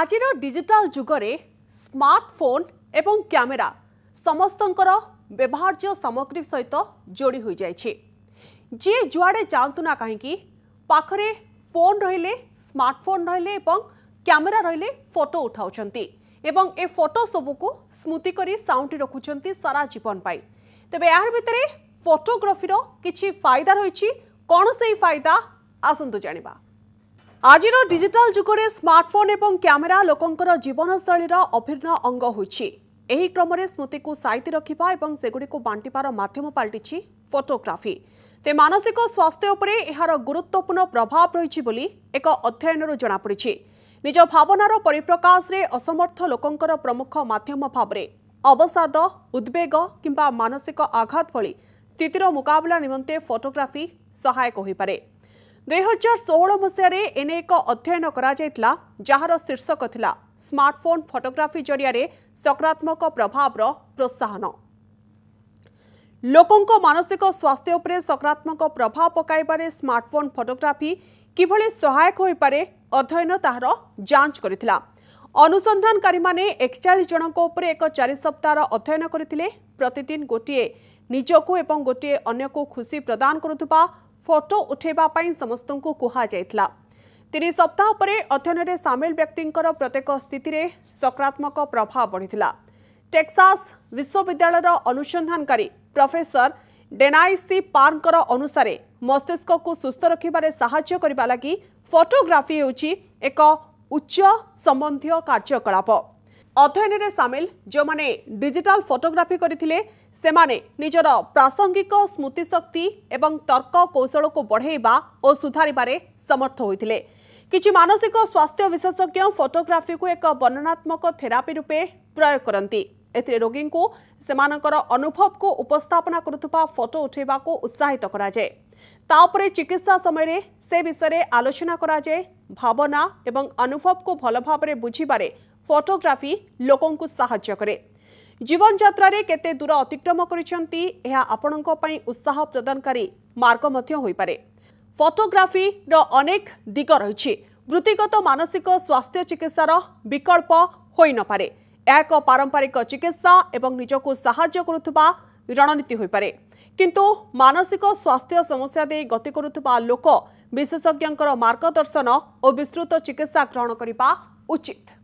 আজির digital যুগরে smartphone এবং camera ସମସ୍ତଙ୍କର ବ୍ୟବହାର୍ଯ୍ୟ ସାମଗ୍ରୀ ସହିତ ଯୋଡ଼ି ହୋଇଯାଇଛି ଯିଏ ଯୁଆଡ଼େ ଯାଆନ୍ତୁ ନା କାହିଁକି ପାଖରେ ଫୋନ୍ ରହିଲେ ସ୍ମାର୍ଟଫୋନ୍ ରହିଲେ ଏବଂ କ୍ୟାମେରା ରହିଲେ ଫଟୋ ଉଠାଉଛନ୍ତି ଏବଂ ଏ ଫଟୋ ସବୁକୁ ସ୍ମୃତି କରି ସାଉଁଟି ରଖୁଛନ୍ତି ସାରା ଜୀବନ ପାଇଁ ତେବେ ଏହାର ଭିତରେ ଫଟୋଗ୍ରାଫିର କିଛି ଫାଇଦା ରହିଛି କ'ଣ ସେଇ ଫାଇଦା ଆସନ୍ତୁ ଜାଣିବା আজির ডিজিটাল যুগরে স্মার্টফোন এবং ক্যামেরা লোকঙ্কর জীবনশৈলীর অভিন্ন অঙ্গ হয়েছে এই ক্রমে স্মৃতিকে সাইতি রাখা এবং সেগুড়ি বাঁটিবার মাধ্যম পাল্টিছে ফটোগ্রাফি তে মানসিক স্বাস্থ্য উপরে এর গুরুত্বপূর্ণ প্রভাব রয়েছে বলে এক অধ্যয়ন জনাপড়ি নিজ ভাবনার পরিপ্রকাশে অসমর্থ লোকর প্রমুখ মাধ্যম ভাবে অবসাদ উদ্বেগ কিংবা মানসিক আঘাত ভিতির স্থিতির মুকাবিলা নিমন্তে ফটোগ্রাফি সহায়ক হয়ে পড়ে ଦୁଇହଜାର ଷୋହଳ ମସିହାରେ ଏନେଇ ଏକ ଅଧ୍ୟୟନ କରାଯାଇଥିଲା ଯାହାର ଶୀର୍ଷକ ଥିଲା ସ୍ମାର୍ଟଫୋନ୍ ଫଟୋଗ୍ରାଫି ଜରିଆରେ ସକାରାତ୍ମକ ପ୍ରଭାବର ପ୍ରୋତ୍ସାହନ ଲୋକଙ୍କ ମାନସିକ ସ୍ୱାସ୍ଥ୍ୟ ଉପରେ ସକାରାତ୍ମକ ପ୍ରଭାବ ପକାଇବାରେ ସ୍ମାର୍ଟଫୋନ୍ ଫଟୋଗ୍ରାଫି କିଭଳି ସହାୟକ ହୋଇପାରେ ଅଧ୍ୟୟନ ତାହାର ଯାଞ୍ଚ କରିଥିଲା ଅନୁସନ୍ଧାନକାରୀମାନେ ଏକଚାଳିଶ ଜଣଙ୍କ ଉପରେ ଏକ ଚାରି ସପ୍ତାହର ଅଧ୍ୟୟନ କରିଥିଲେ ପ୍ରତିଦିନ ଗୋଟିଏ ନିଜକୁ ଏବଂ ଗୋଟିଏ ଅନ୍ୟକୁ ଖୁସି ପ୍ରଦାନ କରୁଥିବା ଫଟୋ ଉଠାଇବା ପାଇଁ ସମସ୍ତଙ୍କୁ କୁହାଯାଇଥିଲା ତିନି ସପ୍ତାହ ପରେ ଅଧ୍ୟୟନରେ ସାମିଲ ବ୍ୟକ୍ତିଙ୍କର ପ୍ରତ୍ୟେକ ସ୍ଥିତିରେ ସକାରାତ୍ମକ ପ୍ରଭାବ ପଡ଼ିଥିଲା ଟେକ୍ସାସ୍ ବିଶ୍ୱବିଦ୍ୟାଳୟର ଅନୁସନ୍ଧାନକାରୀ ପ୍ରଫେସର ଡେନାଇସି ପାର୍ଙ୍କର ଅନୁସାରେ ମସ୍ତିଷ୍କକୁ ସୁସ୍ଥ ରଖିବାରେ ସାହାଯ୍ୟ କରିବା ଲାଗି ଫଟୋଗ୍ରାଫି ହେଉଛି ଏକ ଉଚ୍ଚ ସମ୍ବନ୍ଧୀୟ କାର୍ଯ୍ୟକଳାପ ଅଧ୍ୟୟନରେ ସାମିଲ ଯେଉଁମାନେ ଡିଜିଟାଲ ଫଟୋଗ୍ରାଫି କରିଥିଲେ ସେମାନେ ନିଜର ପ୍ରାସଙ୍ଗିକ ସ୍ମୃତିଶକ୍ତି ଏବଂ ତର୍କ କୌଶଳକୁ ବଢ଼େଇବା ଓ ସୁଧାରିବାରେ ସମର୍ଥ ହୋଇଥିଲେ କିଛି ମାନସିକ ସ୍ୱାସ୍ଥ୍ୟ ବିଶେଷଜ୍ଞ ଫଟୋଗ୍ରାଫିକୁ ଏକ ବର୍ଣ୍ଣନାତ୍ମକ ଥେରାପି ରୂପେ ପ୍ରୟୋଗ କରନ୍ତି ଏଥିରେ ରୋଗୀଙ୍କୁ ସେମାନଙ୍କର ଅନୁଭବକୁ ଉପସ୍ଥାପନା କରୁଥିବା ଫଟୋ ଉଠାଇବାକୁ ଉତ୍ସାହିତ କରାଯାଏ ତା ଉପରେ ଚିକିତ୍ସା ସମୟରେ সে বিষয়ে আলোচনা করা যায় ভাবনা এবং অনুভবকে ভালভাবে বুঝিবারে ফটোগ্রাফি লোকଙ୍କୁ সাহায্য করে জীবনযাত্রার কেতে দূর অতিক্রম করেছেন এহা আপনার উৎসাহ প্রদানকারী মার্গ হয়ে ফটোগ্রাফির অনেক দিগ রয়েছে বৃত্তিগত মানসিক স্বাস্থ্য চিকিৎসার বিকল্প হয়ে নপরে এক পারম্পরিক চিকিৎসা এবং নিজকে সাহায্য করুবা ରଣନୀତି ହୋଇପାରେ କିନ୍ତୁ ମାନସିକ ସ୍ୱାସ୍ଥ୍ୟ ସମସ୍ୟା ଦେଇ ଗତି କରୁଥିବା ଲୋକ ବିଶେଷଜ୍ଞଙ୍କର ମାର୍ଗଦର୍ଶନ ଓ ବିସ୍ତୃତ ଚିକିତ୍ସା ଗ୍ରହଣ କରିବା ଉଚିତ